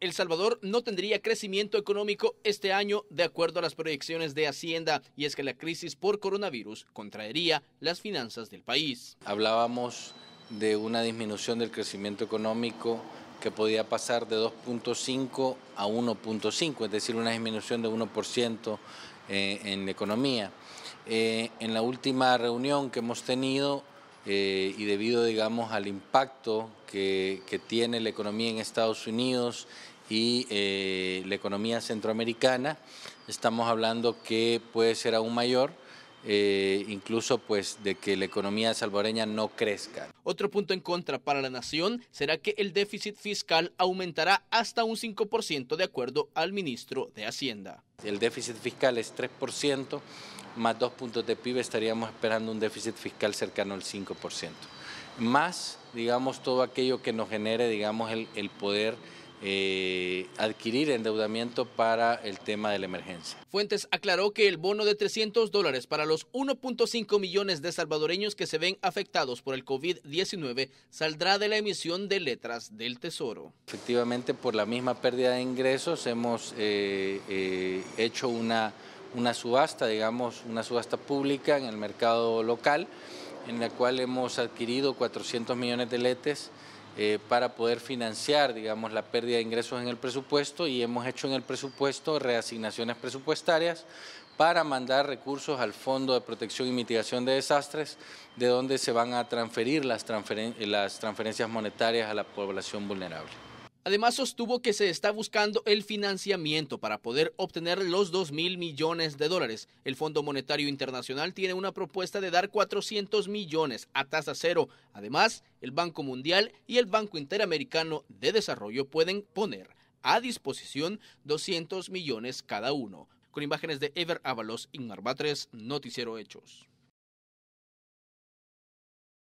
El Salvador no tendría crecimiento económico este año de acuerdo a las proyecciones de Hacienda y es que la crisis por coronavirus contraería las finanzas del país. Hablábamos de una disminución del crecimiento económico que podía pasar de 2.5 a 1.5, es decir, una disminución de 1% eh, en la economía. Eh, en la última reunión que hemos tenido eh, y debido, digamos, al impacto que, que, tiene la economía en Estados Unidos y eh, la economía centroamericana, estamos hablando que puede ser aún mayor. Eh, incluso pues de que la economía salvoreña no crezca. Otro punto en contra para la nación será que el déficit fiscal aumentará hasta un 5% de acuerdo al ministro de Hacienda. El déficit fiscal es 3%, más dos puntos de PIB estaríamos esperando un déficit fiscal cercano al 5%, más digamos todo aquello que nos genere digamos el, poder eh, adquirir endeudamiento para el tema de la emergencia. Fuentes aclaró que el bono de 300 dólares para los 1.5 millones de salvadoreños que se ven afectados por el COVID-19 saldrá de la emisión de letras del Tesoro. Efectivamente, por la misma pérdida de ingresos hemos eh, eh, hecho una, subasta, digamos, una subasta pública en el mercado local, en la cual hemos adquirido 400 millones de letras eh, para poder financiar, digamos, la pérdida de ingresos en el presupuesto y hemos hecho en el presupuesto reasignaciones presupuestarias para mandar recursos al Fondo de Protección y Mitigación de Desastres, de donde se van a transferir las, las transferencias monetarias a la población vulnerable. Además sostuvo que se está buscando el financiamiento para poder obtener los 2 mil millones de dólares. El Fondo Monetario Internacional tiene una propuesta de dar 400 millones a tasa cero. Además, el Banco Mundial y el Banco Interamericano de Desarrollo pueden poner a disposición 200 millones cada uno. Con imágenes de Ever Avalos, y Batres, Noticiero Hechos.